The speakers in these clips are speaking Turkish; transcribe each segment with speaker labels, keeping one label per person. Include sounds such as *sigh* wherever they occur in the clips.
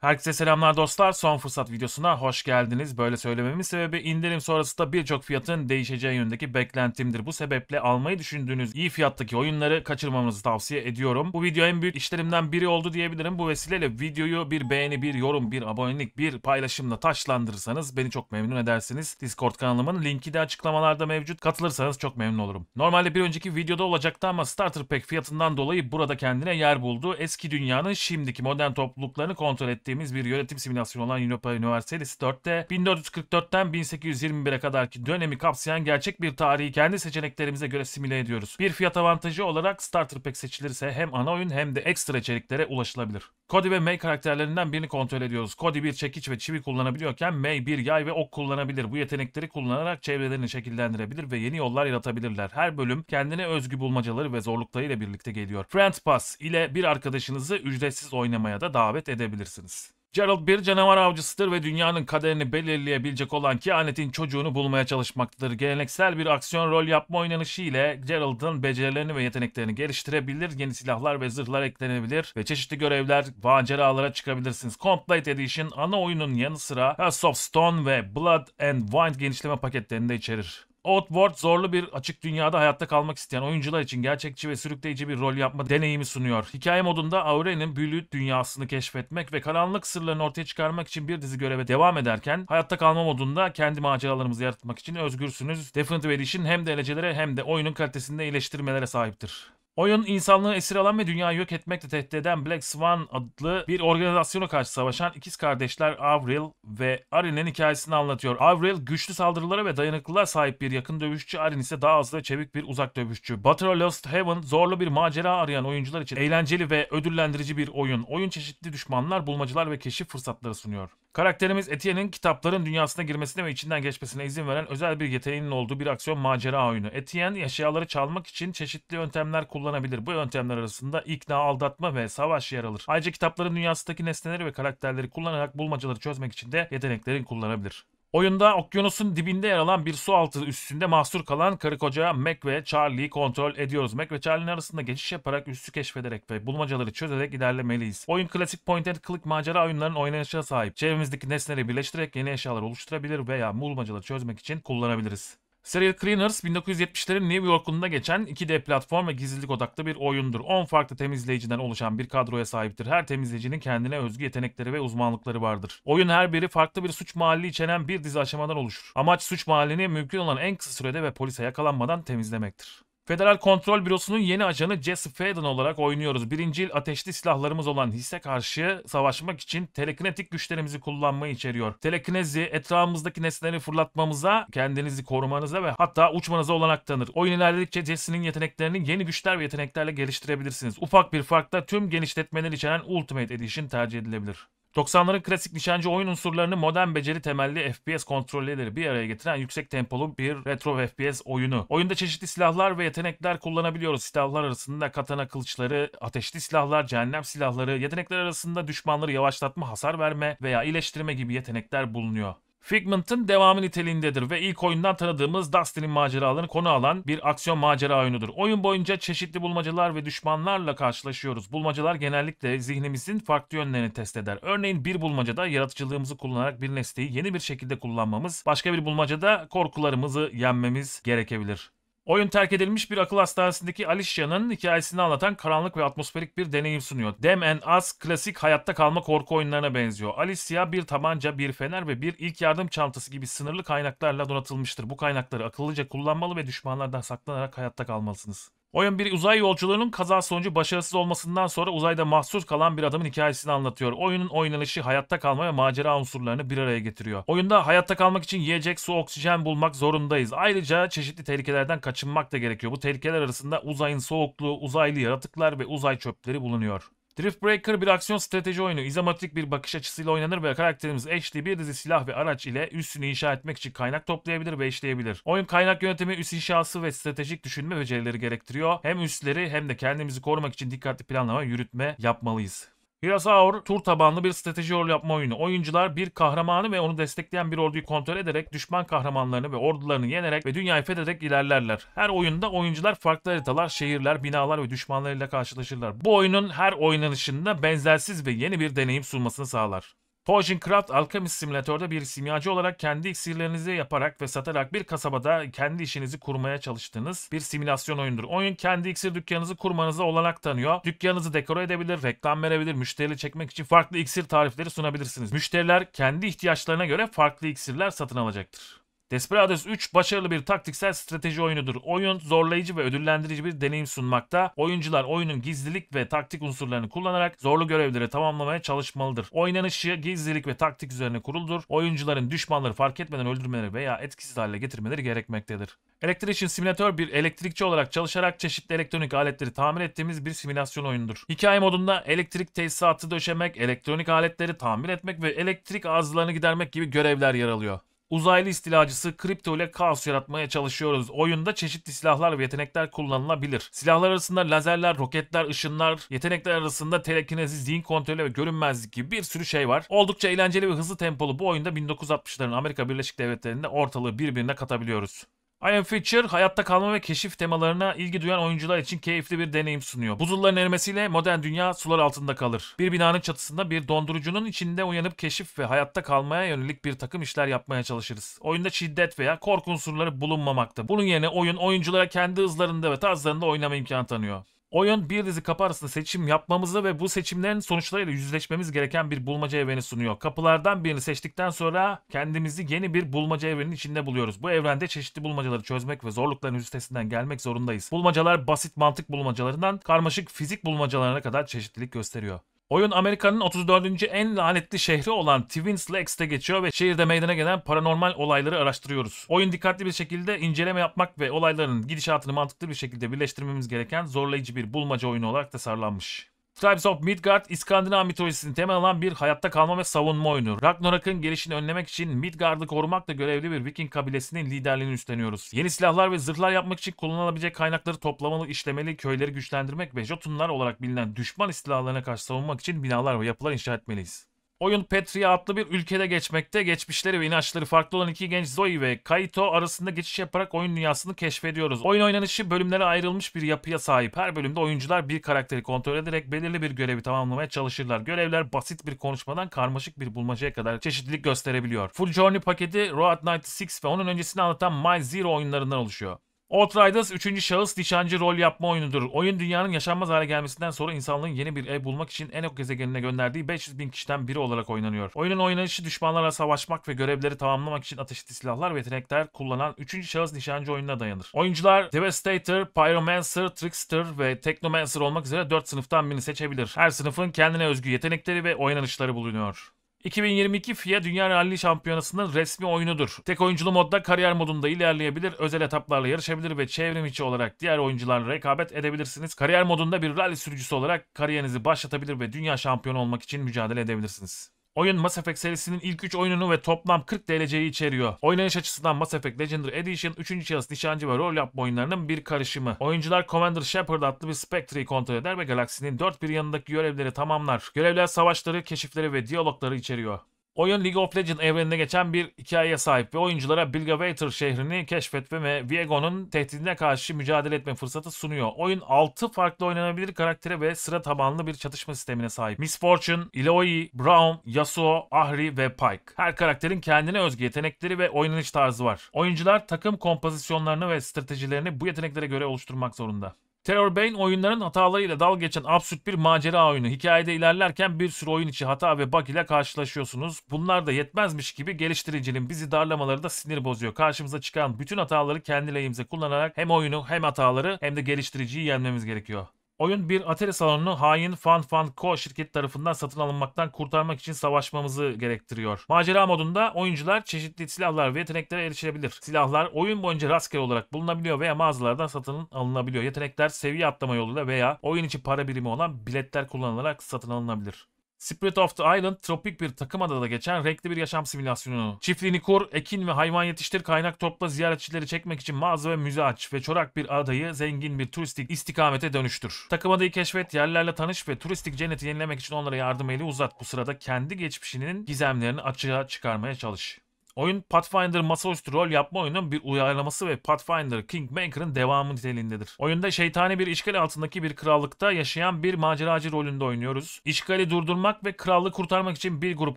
Speaker 1: Herkese selamlar dostlar. Son fırsat videosuna hoş geldiniz. Böyle söylememin sebebi indirim sonrası da birçok fiyatın değişeceği yönündeki beklentimdir. Bu sebeple almayı düşündüğünüz iyi fiyattaki oyunları kaçırmamızı tavsiye ediyorum. Bu video en büyük işlerimden biri oldu diyebilirim. Bu vesileyle videoyu bir beğeni, bir yorum, bir abonelik, bir paylaşımla taşlandırırsanız beni çok memnun edersiniz. Discord kanalımın linki de açıklamalarda mevcut. Katılırsanız çok memnun olurum. Normalde bir önceki videoda olacaktı ama Starter Pack fiyatından dolayı burada kendine yer buldu. Eski dünyanın şimdiki modern topluluklarını kontrol etti ettiğimiz bir yönetim simülasyonu olan Europa Üniversitesi 4'te 1444'ten 1821'e kadarki dönemi kapsayan gerçek bir tarihi kendi seçeneklerimize göre simüle ediyoruz. Bir fiyat avantajı olarak Starter Pack seçilirse hem ana oyun hem de ekstra içeriklere ulaşılabilir. Cody ve May karakterlerinden birini kontrol ediyoruz. Cody bir çekiç ve çivi kullanabiliyorken May bir yay ve ok kullanabilir. Bu yetenekleri kullanarak çevrelerini şekillendirebilir ve yeni yollar yaratabilirler. Her bölüm kendine özgü bulmacaları ve zorluklarıyla birlikte geliyor. Friend Pass ile bir arkadaşınızı ücretsiz oynamaya da davet edebilirsiniz. Gerald bir canavar avcısıdır ve dünyanın kaderini belirleyebilecek olan kehanetin çocuğunu bulmaya çalışmaktadır. Geleneksel bir aksiyon rol yapma oynanışı ile Gerald'ın becerilerini ve yeteneklerini geliştirebilir, yeni silahlar ve zırhlar eklenebilir ve çeşitli görevler, maceralara çıkabilirsiniz. Complete Edition ana oyunun yanı sıra House of Stone ve Blood and Wine genişleme paketlerini de içerir. Outward zorlu bir açık dünyada hayatta kalmak isteyen oyuncular için gerçekçi ve sürükleyici bir rol yapma deneyimi sunuyor. Hikaye modunda Aure'nin büyülü dünyasını keşfetmek ve karanlık sırlarını ortaya çıkarmak için bir dizi göreve devam ederken hayatta kalma modunda kendi maceralarımızı yaratmak için özgürsünüz. Definitive Edition hem derecelere hem de oyunun kalitesinde iyileştirmelere sahiptir. Oyun insanlığı esir alan ve dünyayı yok etmekle tehdit eden Black Swan adlı bir organizasyona karşı savaşan ikiz kardeşler Avril ve Arin'in hikayesini anlatıyor. Avril güçlü saldırılara ve dayanıklılığa sahip bir yakın dövüşçü, Arin ise daha hızlı ve çevik bir uzak dövüşçü. Butter Lost Heaven zorlu bir macera arayan oyuncular için eğlenceli ve ödüllendirici bir oyun. Oyun çeşitli düşmanlar, bulmacalar ve keşif fırsatları sunuyor. Karakterimiz Etienne'in kitapların dünyasına girmesine ve içinden geçmesine izin veren özel bir yeteneğinin olduğu bir aksiyon macera oyunu. Etienne eşyaları çalmak için çeşitli yöntemler kullanabilir. Bu yöntemler arasında ikna, aldatma ve savaş yer alır. Ayrıca kitapların dünyasındaki nesneleri ve karakterleri kullanarak bulmacaları çözmek için de yeteneklerini kullanabilir. Oyunda okyanusun dibinde yer alan bir su altı üstünde mahsur kalan karı koca Mac ve Charlie'yi kontrol ediyoruz. Mac ve Charlie'nin arasında geçiş yaparak üstü keşfederek ve bulmacaları çözerek ilerlemeliyiz. Oyun klasik point and click macera oyunlarının oynanışına sahip. Çevremizdeki nesneleri birleştirerek yeni eşyalar oluşturabilir veya bulmacaları çözmek için kullanabiliriz. Serial Cleaners 1970'lerin New York'unda geçen 2D platform ve gizlilik odaklı bir oyundur. 10 farklı temizleyiciden oluşan bir kadroya sahiptir. Her temizleyicinin kendine özgü yetenekleri ve uzmanlıkları vardır. Oyun her biri farklı bir suç mahalli içeren bir dizi aşamadan oluşur. Amaç suç mahallini mümkün olan en kısa sürede ve polise yakalanmadan temizlemektir. Federal Kontrol Bürosu'nun yeni ajanı Jesse Faden olarak oynuyoruz. Birincil ateşli silahlarımız olan hisse karşı savaşmak için telekinetik güçlerimizi kullanmayı içeriyor. Telekinezi etrafımızdaki nesneleri fırlatmamıza, kendinizi korumanıza ve hatta uçmanıza olanak tanır. Oyun ilerledikçe Jesse'nin yeteneklerini yeni güçler ve yeteneklerle geliştirebilirsiniz. Ufak bir farkla tüm genişletmeler içeren Ultimate Edition tercih edilebilir. 90'ların klasik nişancı oyun unsurlarını modern beceri temelli FPS kontrolleri bir araya getiren yüksek tempolu bir retro FPS oyunu. Oyunda çeşitli silahlar ve yetenekler kullanabiliyoruz. Silahlar arasında katana kılıçları, ateşli silahlar, cehennem silahları, yetenekler arasında düşmanları yavaşlatma, hasar verme veya iyileştirme gibi yetenekler bulunuyor. Figment'ın devamı niteliğindedir ve ilk oyundan tanıdığımız Dusty'nin maceralarını konu alan bir aksiyon macera oyunudur. Oyun boyunca çeşitli bulmacalar ve düşmanlarla karşılaşıyoruz. Bulmacalar genellikle zihnimizin farklı yönlerini test eder. Örneğin bir bulmacada yaratıcılığımızı kullanarak bir nesneyi yeni bir şekilde kullanmamız, başka bir bulmacada korkularımızı yenmemiz gerekebilir. Oyun terk edilmiş bir akıl hastanesindeki Alicia'nın hikayesini anlatan karanlık ve atmosferik bir deneyim sunuyor. Dem and Us klasik hayatta kalma korku oyunlarına benziyor. Alicia bir tabanca, bir fener ve bir ilk yardım çantası gibi sınırlı kaynaklarla donatılmıştır. Bu kaynakları akıllıca kullanmalı ve düşmanlardan saklanarak hayatta kalmalısınız. Oyun bir uzay yolculuğunun kaza sonucu başarısız olmasından sonra uzayda mahsur kalan bir adamın hikayesini anlatıyor. Oyunun oynanışı hayatta kalma ve macera unsurlarını bir araya getiriyor. Oyunda hayatta kalmak için yiyecek, su, oksijen bulmak zorundayız. Ayrıca çeşitli tehlikelerden kaçınmak da gerekiyor. Bu tehlikeler arasında uzayın soğukluğu, uzaylı yaratıklar ve uzay çöpleri bulunuyor. Drift Breaker bir aksiyon strateji oyunu. İzometrik bir bakış açısıyla oynanır ve karakterimiz eşli bir dizi silah ve araç ile üssünü inşa etmek için kaynak toplayabilir ve işleyebilir. Oyun kaynak yönetimi, üs inşası ve stratejik düşünme becerileri gerektiriyor. Hem üsleri hem de kendimizi korumak için dikkatli planlama yürütme yapmalıyız. Hirasaur tur tabanlı bir strateji rol yapma oyunu. Oyuncular bir kahramanı ve onu destekleyen bir orduyu kontrol ederek düşman kahramanlarını ve ordularını yenerek ve dünyayı fethederek ilerlerler. Her oyunda oyuncular farklı haritalar, şehirler, binalar ve düşmanlarıyla karşılaşırlar. Bu oyunun her oynanışında benzersiz ve yeni bir deneyim sunmasını sağlar. Forging Craft Alchemist Simulator'da bir simyacı olarak kendi iksirlerinizi yaparak ve satarak bir kasabada kendi işinizi kurmaya çalıştığınız bir simülasyon oyundur. Oyun kendi iksir dükkanınızı kurmanıza olanak tanıyor. Dükkanınızı dekore edebilir, reklam verebilir, müşterileri çekmek için farklı iksir tarifleri sunabilirsiniz. Müşteriler kendi ihtiyaçlarına göre farklı iksirler satın alacaktır. Desperados 3 başarılı bir taktiksel strateji oyunudur. Oyun zorlayıcı ve ödüllendirici bir deneyim sunmakta. Oyuncular oyunun gizlilik ve taktik unsurlarını kullanarak zorlu görevleri tamamlamaya çalışmalıdır. Oynanışı gizlilik ve taktik üzerine kuruludur. Oyuncuların düşmanları fark etmeden öldürmeleri veya etkisiz hale getirmeleri gerekmektedir. Electrician Simulator bir elektrikçi olarak çalışarak çeşitli elektronik aletleri tamir ettiğimiz bir simülasyon oyunudur. Hikaye modunda elektrik tesisatı döşemek, elektronik aletleri tamir etmek ve elektrik ağızlarını gidermek gibi görevler yer alıyor. Uzaylı istilacısı kripto ile kaos yaratmaya çalışıyoruz. Oyunda çeşitli silahlar ve yetenekler kullanılabilir. Silahlar arasında lazerler, roketler, ışınlar, yetenekler arasında telekinezi, zihin kontrolü ve görünmezlik gibi bir sürü şey var. Oldukça eğlenceli ve hızlı tempolu bu oyunda 1960'ların Amerika Birleşik Devletleri'nde ortalığı birbirine katabiliyoruz. Iron Future hayatta kalma ve keşif temalarına ilgi duyan oyuncular için keyifli bir deneyim sunuyor. Buzulların erimesiyle modern dünya sular altında kalır. Bir binanın çatısında bir dondurucunun içinde uyanıp keşif ve hayatta kalmaya yönelik bir takım işler yapmaya çalışırız. Oyunda şiddet veya korku unsurları bulunmamakta. Bunun yerine oyun oyunculara kendi hızlarında ve tarzlarında oynama imkanı tanıyor. Oyun bir dizi kapı seçim yapmamızı ve bu seçimlerin sonuçlarıyla yüzleşmemiz gereken bir bulmaca evreni sunuyor. Kapılardan birini seçtikten sonra kendimizi yeni bir bulmaca evrenin içinde buluyoruz. Bu evrende çeşitli bulmacaları çözmek ve zorlukların üstesinden gelmek zorundayız. Bulmacalar basit mantık bulmacalarından karmaşık fizik bulmacalarına kadar çeşitlilik gösteriyor. Oyun Amerika'nın 34. en lanetli şehri olan Twin Lakes'te geçiyor ve şehirde meydana gelen paranormal olayları araştırıyoruz. Oyun dikkatli bir şekilde inceleme yapmak ve olayların gidişatını mantıklı bir şekilde birleştirmemiz gereken zorlayıcı bir bulmaca oyunu olarak tasarlanmış. Tribes of Midgard, İskandinav mitolojisinin temel alan bir hayatta kalma ve savunma oyunu. Ragnarok'ın gelişini önlemek için Midgard'ı korumakla görevli bir Viking kabilesinin liderliğini üstleniyoruz. Yeni silahlar ve zırhlar yapmak için kullanılabilecek kaynakları toplamalı, işlemeli, köyleri güçlendirmek ve Jotunlar olarak bilinen düşman silahlarına karşı savunmak için binalar ve yapılar inşa etmeliyiz. Oyun Petria adlı bir ülkede geçmekte. Geçmişleri ve inançları farklı olan iki genç Zoe ve Kaito arasında geçiş yaparak oyun dünyasını keşfediyoruz. Oyun oynanışı bölümlere ayrılmış bir yapıya sahip. Her bölümde oyuncular bir karakteri kontrol ederek belirli bir görevi tamamlamaya çalışırlar. Görevler basit bir konuşmadan karmaşık bir bulmacaya kadar çeşitlilik gösterebiliyor. Full Journey paketi Road 96 ve onun öncesini anlatan My Zero oyunlarından oluşuyor. Outriders 3. şahıs nişancı rol yapma oyunudur. Oyun dünyanın yaşanmaz hale gelmesinden sonra insanlığın yeni bir ev bulmak için Enoch gezegenine gönderdiği 500 bin kişiden biri olarak oynanıyor. Oyunun oynanışı düşmanlara savaşmak ve görevleri tamamlamak için ateşli silahlar ve yetenekler kullanan 3. şahıs nişancı oyununa dayanır. Oyuncular Devastator, Pyromancer, Trickster ve Technomancer olmak üzere 4 sınıftan birini seçebilir. Her sınıfın kendine özgü yetenekleri ve oynanışları bulunuyor. 2022 FIA Dünya Rally Şampiyonası'nın resmi oyunudur. Tek oyunculu modda kariyer modunda ilerleyebilir, özel etaplarla yarışabilir ve çevrim içi olarak diğer oyuncularla rekabet edebilirsiniz. Kariyer modunda bir rally sürücüsü olarak kariyerinizi başlatabilir ve dünya şampiyonu olmak için mücadele edebilirsiniz. Oyun Mass Effect serisinin ilk 3 oyununu ve toplam 40 DLC'yi içeriyor. Oynanış açısından Mass Effect Legendary Edition 3. şahıs nişancı ve rol yapma oyunlarının bir karışımı. Oyuncular Commander Shepard adlı bir Spectre'yi kontrol eder ve galaksinin dört bir yanındaki görevleri tamamlar. Görevler savaşları, keşifleri ve diyalogları içeriyor. Oyun League of Legends evrenine geçen bir hikayeye sahip ve oyunculara Bilgavator şehrini keşfetme ve Viego'nun tehdidine karşı mücadele etme fırsatı sunuyor. Oyun 6 farklı oynanabilir karaktere ve sıra tabanlı bir çatışma sistemine sahip. Miss Fortune, Eloy, Brown, Yasuo, Ahri ve Pike. Her karakterin kendine özgü yetenekleri ve oynanış tarzı var. Oyuncular takım kompozisyonlarını ve stratejilerini bu yeteneklere göre oluşturmak zorunda. Terror Bane oyunların hatalarıyla dal geçen absürt bir macera oyunu. Hikayede ilerlerken bir sürü oyun içi hata ve bug ile karşılaşıyorsunuz. Bunlar da yetmezmiş gibi geliştiricinin bizi darlamaları da sinir bozuyor. Karşımıza çıkan bütün hataları kendi lehimize kullanarak hem oyunu hem hataları hem de geliştiriciyi yenmemiz gerekiyor. Oyun bir atari salonunu hain Fan Fan Co şirket tarafından satın alınmaktan kurtarmak için savaşmamızı gerektiriyor. Macera modunda oyuncular çeşitli silahlar ve yeteneklere erişebilir. Silahlar oyun boyunca rastgele olarak bulunabiliyor veya mağazalardan satın alınabiliyor. Yetenekler seviye atlama yoluyla veya oyun içi para birimi olan biletler kullanılarak satın alınabilir. Spirit of the Island tropik bir takım adada geçen renkli bir yaşam simülasyonu. Çiftliğini kur, ekin ve hayvan yetiştir, kaynak topla ziyaretçileri çekmek için mağaza ve müze aç ve çorak bir adayı zengin bir turistik istikamete dönüştür. Takım adayı keşfet, yerlerle tanış ve turistik cenneti yenilemek için onlara yardım eli uzat. Bu sırada kendi geçmişinin gizemlerini açığa çıkarmaya çalış. Oyun Pathfinder masaüstü rol yapma oyunun bir uyarlaması ve Pathfinder Kingmaker'ın devamı niteliğindedir. Oyunda şeytani bir işgal altındaki bir krallıkta yaşayan bir maceracı rolünde oynuyoruz. İşgali durdurmak ve krallığı kurtarmak için bir grup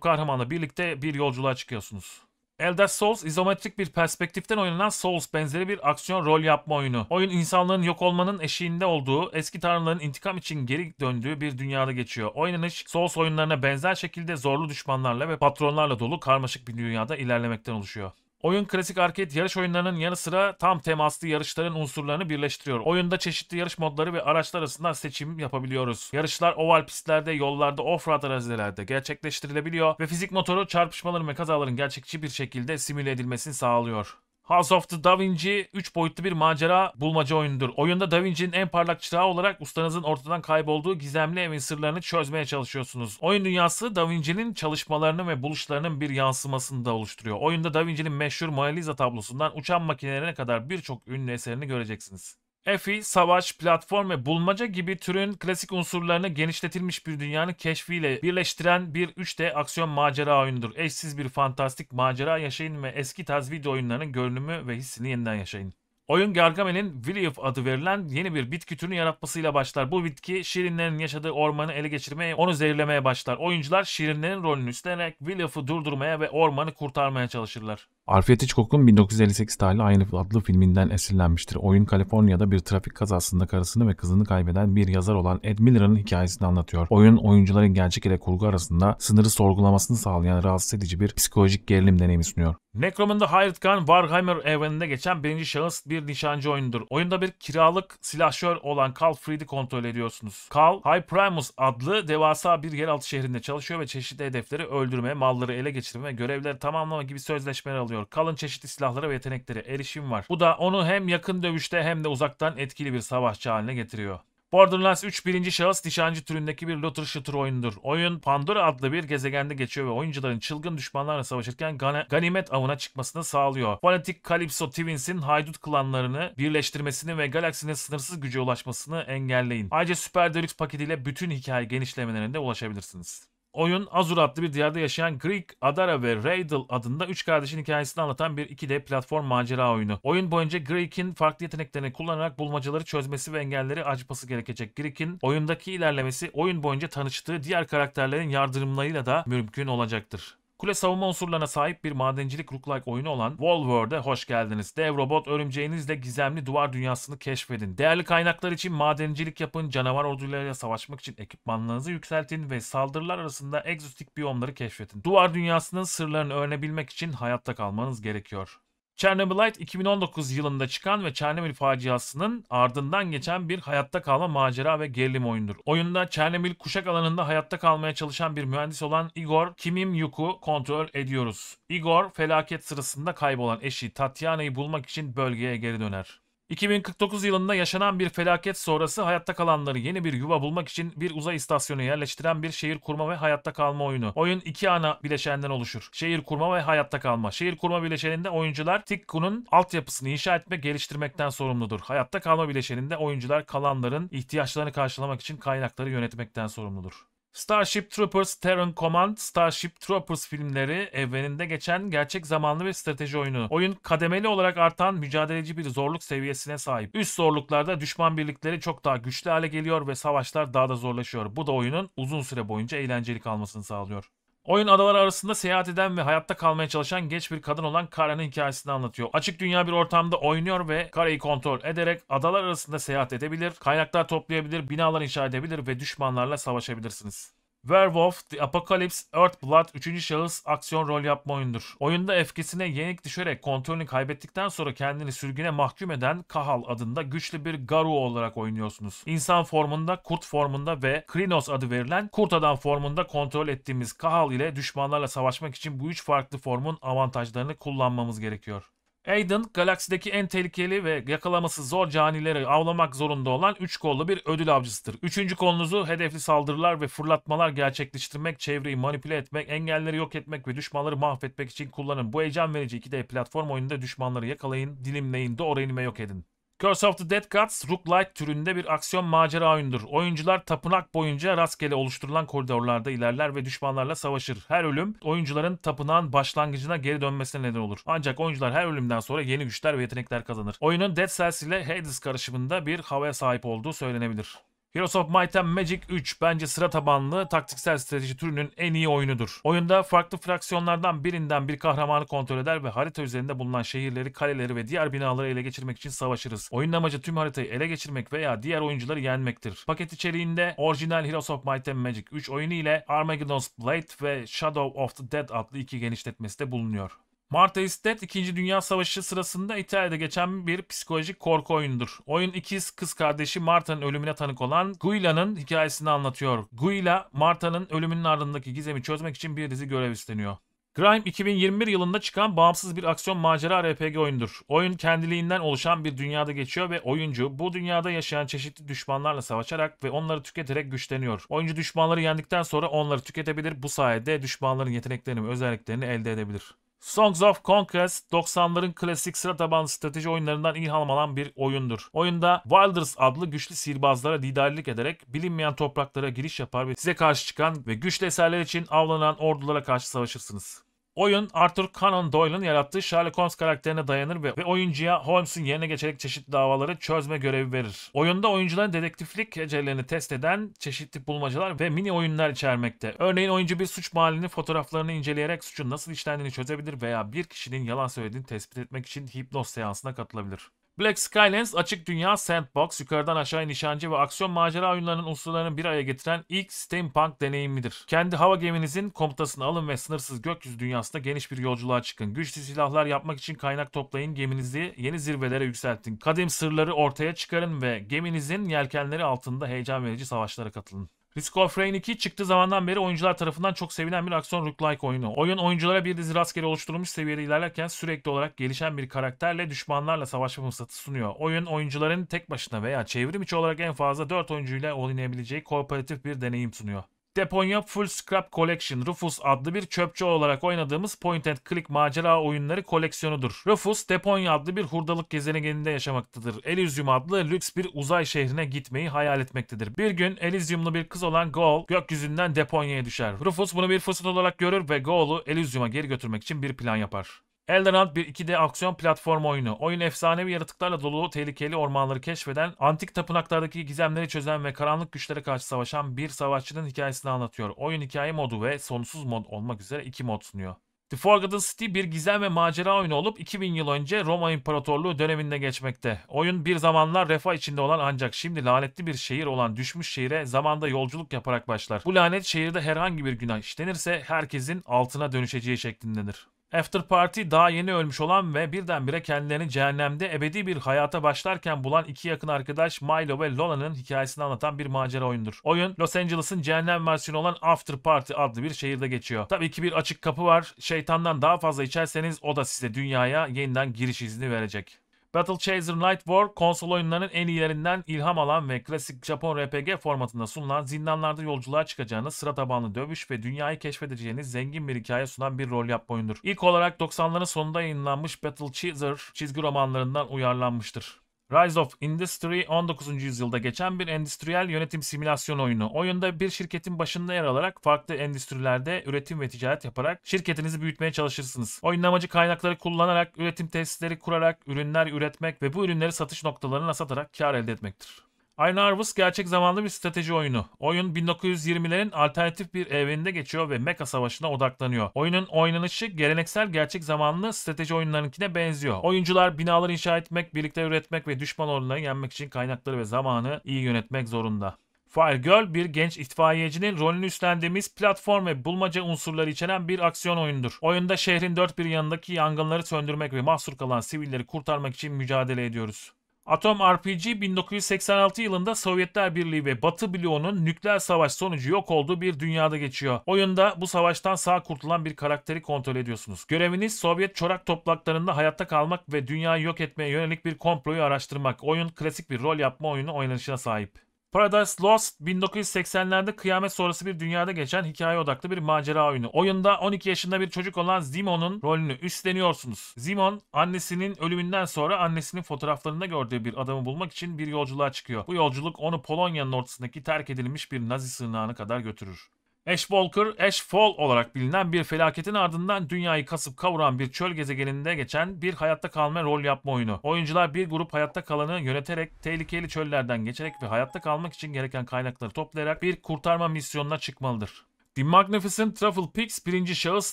Speaker 1: kahramanla birlikte bir yolculuğa çıkıyorsunuz. Elder Souls izometrik bir perspektiften oynanan Souls benzeri bir aksiyon rol yapma oyunu. Oyun insanlığın yok olmanın eşiğinde olduğu, eski tanrıların intikam için geri döndüğü bir dünyada geçiyor. Oynanış Souls oyunlarına benzer şekilde zorlu düşmanlarla ve patronlarla dolu karmaşık bir dünyada ilerlemekten oluşuyor. Oyun klasik arket yarış oyunlarının yanı sıra tam temaslı yarışların unsurlarını birleştiriyor. Oyunda çeşitli yarış modları ve araçlar arasında seçim yapabiliyoruz. Yarışlar oval pistlerde, yollarda, off-road arazilerde gerçekleştirilebiliyor ve fizik motoru çarpışmaların ve kazaların gerçekçi bir şekilde simüle edilmesini sağlıyor. House of the Da Vinci 3 boyutlu bir macera bulmaca oyunudur. Oyunda Da Vinci'nin en parlak çırağı olarak ustanızın ortadan kaybolduğu gizemli evin sırlarını çözmeye çalışıyorsunuz. Oyun dünyası Da Vinci'nin çalışmalarının ve buluşlarının bir yansımasını da oluşturuyor. Oyunda Da Vinci'nin meşhur Mona Lisa tablosundan uçan makinelerine kadar birçok ünlü eserini göreceksiniz. Efi, savaş, platform ve bulmaca gibi türün klasik unsurlarını genişletilmiş bir dünyanın keşfiyle birleştiren bir 3D aksiyon macera oyunudur. Eşsiz bir fantastik macera yaşayın ve eski tarz video oyunlarının görünümü ve hissini yeniden yaşayın. Oyun Gargamel'in Vilif adı verilen yeni bir bitki türünü yaratmasıyla başlar. Bu bitki şirinlerin yaşadığı ormanı ele geçirmeye, onu zehirlemeye başlar. Oyuncular şirinlerin rolünü üstlenerek Vilif'ı durdurmaya ve ormanı kurtarmaya çalışırlar. Alfred Hitchcock'un 1958 tarihli Aynı adlı filminden esinlenmiştir. Oyun Kaliforniya'da bir trafik kazasında karısını ve kızını kaybeden bir yazar olan Ed Miller'ın hikayesini anlatıyor. Oyun oyuncuların gerçek ile kurgu arasında sınırı sorgulamasını sağlayan rahatsız edici bir psikolojik gerilim deneyimi sunuyor. Necromunda Hired Gun, Warhammer evreninde geçen birinci şahıs bir nişancı oyundur. Oyunda bir kiralık silahşör olan Carl Fried'i kontrol ediyorsunuz. Carl, High Primus adlı devasa bir yeraltı şehrinde çalışıyor ve çeşitli hedefleri öldürme, malları ele geçirme, görevleri tamamlama gibi sözleşmeler alıyor oluyor. Kalın çeşitli silahlara ve yeteneklere erişim var. Bu da onu hem yakın dövüşte hem de uzaktan etkili bir savaşçı haline getiriyor. Borderlands 3 birinci şahıs nişancı türündeki bir looter shooter oyunudur. Oyun Pandora adlı bir gezegende geçiyor ve oyuncuların çılgın düşmanlarla savaşırken ganimet avına çıkmasını sağlıyor. Fanatik Calypso Twins'in haydut klanlarını birleştirmesini ve galaksinin sınırsız güce ulaşmasını engelleyin. Ayrıca Super Deluxe paketiyle bütün hikaye genişlemelerine de ulaşabilirsiniz. Oyun Azur adlı bir diyarda yaşayan Greek, Adara ve Raydal adında üç kardeşin hikayesini anlatan bir 2D platform macera oyunu. Oyun boyunca Greek'in farklı yeteneklerini kullanarak bulmacaları çözmesi ve engelleri açması gerekecek. Greek'in oyundaki ilerlemesi oyun boyunca tanıştığı diğer karakterlerin yardımlarıyla da mümkün olacaktır. Kule savunma unsurlarına sahip bir madencilik roguelike oyunu olan Wolver'de hoş geldiniz. Dev robot örümceğinizle gizemli duvar dünyasını keşfedin. Değerli kaynaklar için madencilik yapın, canavar ordularıyla savaşmak için ekipmanlarınızı yükseltin ve saldırılar arasında egzotik biyomları keşfedin. Duvar dünyasının sırlarını öğrenebilmek için hayatta kalmanız gerekiyor. Chernobylite 2019 yılında çıkan ve Chernobyl faciasının ardından geçen bir hayatta kalma macera ve gerilim oyundur. Oyunda Chernobyl kuşak alanında hayatta kalmaya çalışan bir mühendis olan Igor kimim Kimimyuk'u kontrol ediyoruz. Igor felaket sırasında kaybolan eşi Tatyana'yı bulmak için bölgeye geri döner. 2049 yılında yaşanan bir felaket sonrası hayatta kalanları yeni bir yuva bulmak için bir uzay istasyonu yerleştiren bir şehir kurma ve hayatta kalma oyunu. Oyun iki ana bileşenden oluşur. Şehir kurma ve hayatta kalma. Şehir kurma bileşeninde oyuncular Tikku'nun altyapısını inşa etme, geliştirmekten sorumludur. Hayatta kalma bileşeninde oyuncular kalanların ihtiyaçlarını karşılamak için kaynakları yönetmekten sorumludur. Starship Troopers, Terran Command, Starship Troopers filmleri evreninde geçen gerçek zamanlı bir strateji oyunu. Oyun kademeli olarak artan mücadeleci bir zorluk seviyesine sahip. Üst zorluklarda düşman birlikleri çok daha güçlü hale geliyor ve savaşlar daha da zorlaşıyor. Bu da oyunun uzun süre boyunca eğlenceli kalmasını sağlıyor. Oyun adalar arasında seyahat eden ve hayatta kalmaya çalışan genç bir kadın olan Kara'nın hikayesini anlatıyor. Açık dünya bir ortamda oynuyor ve Kara'yı kontrol ederek adalar arasında seyahat edebilir, kaynaklar toplayabilir, binalar inşa edebilir ve düşmanlarla savaşabilirsiniz. Werewolf The Apocalypse Earthblood 3. şahıs aksiyon rol yapma oyundur. Oyunda efkesine yenik düşerek kontrolünü kaybettikten sonra kendini sürgüne mahkum eden Kahal adında güçlü bir Garu olarak oynuyorsunuz. İnsan formunda, kurt formunda ve Krinos adı verilen kurt adam formunda kontrol ettiğimiz Kahal ile düşmanlarla savaşmak için bu üç farklı formun avantajlarını kullanmamız gerekiyor. Aiden, galaksideki en tehlikeli ve yakalaması zor canileri avlamak zorunda olan 3 kollu bir ödül avcısıdır. Üçüncü kolunuzu hedefli saldırılar ve fırlatmalar gerçekleştirmek, çevreyi manipüle etmek, engelleri yok etmek ve düşmanları mahvetmek için kullanın. Bu heyecan verici 2D platform oyununda düşmanları yakalayın, dilimleyin, doğru ve yok edin. Curse of the Dead Gods, roguelite türünde bir aksiyon macera oyundur. Oyuncular tapınak boyunca rastgele oluşturulan koridorlarda ilerler ve düşmanlarla savaşır. Her ölüm oyuncuların tapınağın başlangıcına geri dönmesine neden olur. Ancak oyuncular her ölümden sonra yeni güçler ve yetenekler kazanır. Oyunun Dead Cells ile Hades karışımında bir havaya sahip olduğu söylenebilir. Heroes of Might and Magic 3 bence sıra tabanlı taktiksel strateji türünün en iyi oyunudur. Oyunda farklı fraksiyonlardan birinden bir kahramanı kontrol eder ve harita üzerinde bulunan şehirleri, kaleleri ve diğer binaları ele geçirmek için savaşırız. Oyunun amacı tüm haritayı ele geçirmek veya diğer oyuncuları yenmektir. Paket içeriğinde orijinal Heroes of Might and Magic 3 oyunu ile Armageddon's Blade ve Shadow of the Dead adlı iki genişletmesi de bulunuyor. Mart Is Dead 2. Dünya Savaşı sırasında İtalya'da geçen bir psikolojik korku oyunudur. Oyun ikiz kız kardeşi Marta'nın ölümüne tanık olan Guila'nın hikayesini anlatıyor. Guila, Marta'nın ölümünün ardındaki gizemi çözmek için bir dizi görev üstleniyor. Grime 2021 yılında çıkan bağımsız bir aksiyon macera RPG oyundur. Oyun kendiliğinden oluşan bir dünyada geçiyor ve oyuncu bu dünyada yaşayan çeşitli düşmanlarla savaşarak ve onları tüketerek güçleniyor. Oyuncu düşmanları yendikten sonra onları tüketebilir bu sayede düşmanların yeteneklerini ve özelliklerini elde edebilir. Songs of Conquest 90'ların klasik sıra tabanlı strateji oyunlarından ilham alan bir oyundur. Oyunda Wilders adlı güçlü sihirbazlara liderlik ederek bilinmeyen topraklara giriş yapar ve size karşı çıkan ve güçlü eserler için avlanan ordulara karşı savaşırsınız. Oyun Arthur Conan Doyle'ın yarattığı Sherlock Holmes karakterine dayanır ve, ve oyuncuya Holmes'un yerine geçerek çeşitli davaları çözme görevi verir. Oyunda oyuncuların dedektiflik becerilerini test eden çeşitli bulmacalar ve mini oyunlar içermekte. Örneğin oyuncu bir suç mahallinin fotoğraflarını inceleyerek suçun nasıl işlendiğini çözebilir veya bir kişinin yalan söylediğini tespit etmek için hipnoz seansına katılabilir. Black Skylands açık dünya sandbox, yukarıdan aşağı nişancı ve aksiyon macera oyunlarının unsurlarını bir araya getiren ilk steampunk deneyimidir. Kendi hava geminizin komutasını alın ve sınırsız gökyüzü dünyasında geniş bir yolculuğa çıkın. Güçlü silahlar yapmak için kaynak toplayın, geminizi yeni zirvelere yükseltin. Kadim sırları ortaya çıkarın ve geminizin yelkenleri altında heyecan verici savaşlara katılın. Risk of Rain 2 çıktığı zamandan beri oyuncular tarafından çok sevilen bir aksiyon roguelike oyunu. Oyun oyunculara bir dizi rastgele oluşturulmuş seviyede ilerlerken sürekli olarak gelişen bir karakterle düşmanlarla savaşma fırsatı sunuyor. Oyun oyuncuların tek başına veya çevrim içi olarak en fazla 4 oyuncuyla oynayabileceği kooperatif bir deneyim sunuyor. Deponya Full Scrap Collection Rufus adlı bir çöpçü olarak oynadığımız point and click macera oyunları koleksiyonudur. Rufus, Deponya adlı bir hurdalık gezegeninde yaşamaktadır. Elysium adlı lüks bir uzay şehrine gitmeyi hayal etmektedir. Bir gün Elysiumlu bir kız olan Goal gökyüzünden Deponya'ya düşer. Rufus bunu bir fırsat olarak görür ve Goal'u Elysium'a geri götürmek için bir plan yapar. Elden Hunt bir 2D aksiyon platform oyunu. Oyun efsanevi yaratıklarla dolu tehlikeli ormanları keşfeden, antik tapınaklardaki gizemleri çözen ve karanlık güçlere karşı savaşan bir savaşçının hikayesini anlatıyor. Oyun hikaye modu ve sonsuz mod olmak üzere iki mod sunuyor. The Forgotten City bir gizem ve macera oyunu olup 2000 yıl önce Roma İmparatorluğu döneminde geçmekte. Oyun bir zamanlar refah içinde olan ancak şimdi lanetli bir şehir olan düşmüş şehire zamanda yolculuk yaparak başlar. Bu lanet şehirde herhangi bir günah işlenirse herkesin altına dönüşeceği şeklindedir. After Party daha yeni ölmüş olan ve birdenbire kendilerini cehennemde ebedi bir hayata başlarken bulan iki yakın arkadaş Milo ve Lola'nın hikayesini anlatan bir macera oyundur. Oyun Los Angeles'ın cehennem versiyonu olan After Party adlı bir şehirde geçiyor. Tabii ki bir açık kapı var. Şeytandan daha fazla içerseniz o da size dünyaya yeniden giriş izni verecek. Battle Chaser Night War konsol oyunlarının en iyilerinden ilham alan ve klasik Japon RPG formatında sunulan zindanlarda yolculuğa çıkacağınız sıra tabanlı dövüş ve dünyayı keşfedeceğiniz zengin bir hikaye sunan bir rol yapma oyundur. İlk olarak 90'ların sonunda yayınlanmış Battle Chaser çizgi romanlarından uyarlanmıştır. Rise of Industry 19. yüzyılda geçen bir endüstriyel yönetim simülasyon oyunu. Oyunda bir şirketin başında yer alarak farklı endüstrilerde üretim ve ticaret yaparak şirketinizi büyütmeye çalışırsınız. Oyunun amacı kaynakları kullanarak, üretim tesisleri kurarak, ürünler üretmek ve bu ürünleri satış noktalarına satarak kar elde etmektir. Iron Harvest gerçek zamanlı bir strateji oyunu. Oyun 1920'lerin alternatif bir evreninde geçiyor ve mecha savaşına odaklanıyor. Oyunun oynanışı geleneksel gerçek zamanlı strateji oyunlarınkine benziyor. Oyuncular binalar inşa etmek, birlikte üretmek ve düşman ordularını yenmek için kaynakları ve zamanı iyi yönetmek zorunda. Fire Girl bir genç itfaiyecinin rolünü üstlendiğimiz platform ve bulmaca unsurları içeren bir aksiyon oyunudur. Oyunda şehrin dört bir yanındaki yangınları söndürmek ve mahsur kalan sivilleri kurtarmak için mücadele ediyoruz. Atom RPG 1986 yılında Sovyetler Birliği ve Batı bloğunun nükleer savaş sonucu yok olduğu bir dünyada geçiyor. Oyunda bu savaştan sağ kurtulan bir karakteri kontrol ediyorsunuz. Göreviniz Sovyet çorak toplaklarında hayatta kalmak ve dünyayı yok etmeye yönelik bir komployu araştırmak. Oyun klasik bir rol yapma oyunu oynanışına sahip. Paradise Lost 1980'lerde kıyamet sonrası bir dünyada geçen hikaye odaklı bir macera oyunu. Oyunda 12 yaşında bir çocuk olan Zimon'un rolünü üstleniyorsunuz. Zimon annesinin ölümünden sonra annesinin fotoğraflarında gördüğü bir adamı bulmak için bir yolculuğa çıkıyor. Bu yolculuk onu Polonya'nın ortasındaki terk edilmiş bir Nazi sığınağına kadar götürür. Ash Walker, Ash Fall olarak bilinen bir felaketin ardından dünyayı kasıp kavuran bir çöl gezegeninde geçen bir hayatta kalma rol yapma oyunu. Oyuncular bir grup hayatta kalanı yöneterek tehlikeli çöllerden geçerek ve hayatta kalmak için gereken kaynakları toplayarak bir kurtarma misyonuna çıkmalıdır. The Magnificent Truffle Pigs birinci şahıs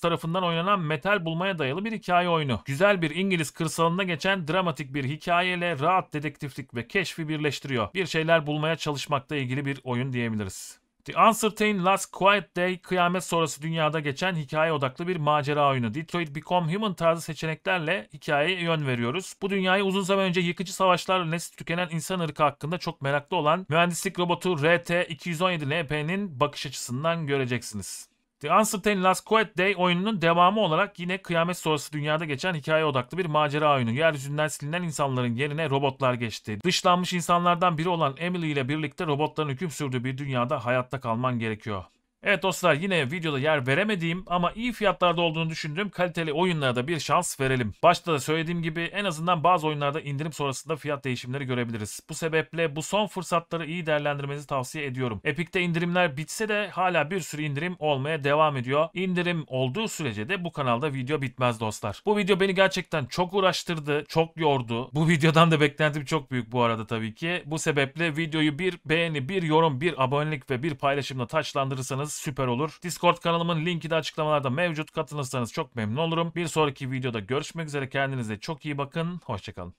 Speaker 1: tarafından oynanan metal bulmaya dayalı bir hikaye oyunu. Güzel bir İngiliz kırsalında geçen dramatik bir hikayeyle rahat dedektiflik ve keşfi birleştiriyor. Bir şeyler bulmaya çalışmakta ilgili bir oyun diyebiliriz etti. Uncertain Last Quiet Day kıyamet sonrası dünyada geçen hikaye odaklı bir macera oyunu. Detroit Become Human tarzı seçeneklerle hikayeye yön veriyoruz. Bu dünyayı uzun zaman önce yıkıcı savaşlar nesli tükenen insan ırkı hakkında çok meraklı olan mühendislik robotu RT-217 NP'nin bakış açısından göreceksiniz. The Uncertain Last Quiet Day oyununun devamı olarak yine kıyamet sonrası dünyada geçen hikaye odaklı bir macera oyunu. Yeryüzünden silinen insanların yerine robotlar geçti. Dışlanmış insanlardan biri olan Emily ile birlikte robotların hüküm sürdüğü bir dünyada hayatta kalman gerekiyor. Evet dostlar yine videoda yer veremediğim ama iyi fiyatlarda olduğunu düşündüğüm kaliteli oyunlara da bir şans verelim. Başta da söylediğim gibi en azından bazı oyunlarda indirim sonrasında fiyat değişimleri görebiliriz. Bu sebeple bu son fırsatları iyi değerlendirmenizi tavsiye ediyorum. Epic'te indirimler bitse de hala bir sürü indirim olmaya devam ediyor. İndirim olduğu sürece de bu kanalda video bitmez dostlar. Bu video beni gerçekten çok uğraştırdı, çok yordu. Bu *laughs* videodan da beklentim çok büyük bu arada tabii ki. Bu sebeple videoyu bir beğeni, bir yorum, bir abonelik ve bir paylaşımla taçlandırırsanız olursanız süper olur. Discord kanalımın linki de açıklamalarda mevcut. Katılırsanız çok memnun olurum. Bir sonraki videoda görüşmek üzere. Kendinize çok iyi bakın. Hoşçakalın.